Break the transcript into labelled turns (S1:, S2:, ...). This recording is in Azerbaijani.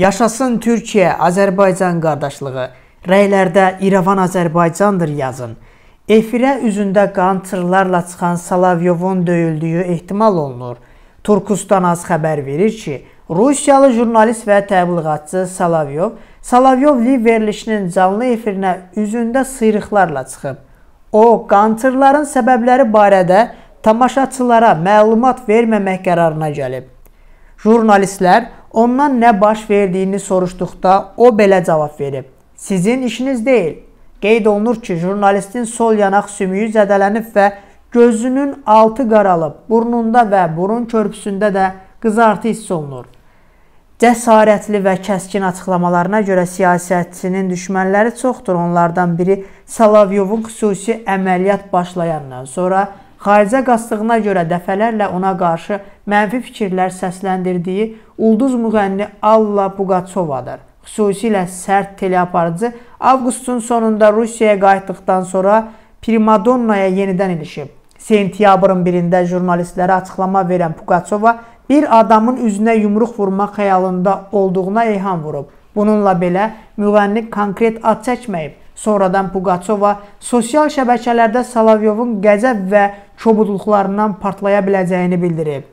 S1: Yaşasın Türkiyə-Azərbaycan qardaşlığı. Rəylərdə İrəvan-Azərbaycandır yazın. Efirə üzündə qantırlarla çıxan Salavyovun döyüldüyü ehtimal olunur. Turkustan az xəbər verir ki, Rusiyalı jurnalist və təbliğatçı Salavyov Salavyov Liv verilişinin canlı efirinə üzündə sıyrıqlarla çıxıb. O, qantırların səbəbləri barədə tamaşaçılara məlumat verməmək qərarına gəlib. Jurnalistlər Ondan nə baş verdiyini soruşduqda o belə cavab verib: "Sizin işiniz deyil." Qeyd olunur ki, jurnalistin sol yanaq sümüyü zədələnib və gözünün altı qaralıb, burnunda və burun körpüsündə də qızartı hiss olunur. Cəsarətli və kəskin açıqlamalarına görə siyasətçinin düşmənləri çoxdur. Onlardan biri Salavyovun xüsusi əməliyyat başlayandan sonra xaricə qasdığına görə dəfələrlə ona qarşı mənfi fikirlər səsləndirdiyi ulduz müğənni Alla Pugacovadır. Xüsusilə sərt teleaparıcı avqustun sonunda Rusiyaya qayıtdıqdan sonra Primadonnaya yenidən ilişib. Sentyabrın 1-də jurnalistlərə açıqlama verən Pugacova bir adamın üzünə yumruq vurmaq xəyalında olduğuna eyham vurub. Bununla belə müğənni konkret ad çəkməyib. Sonradan Pugaçova sosial şəbəkələrdə Salavyovun qəzəb və kobudluqlarından partlaya biləcəyini bildirib.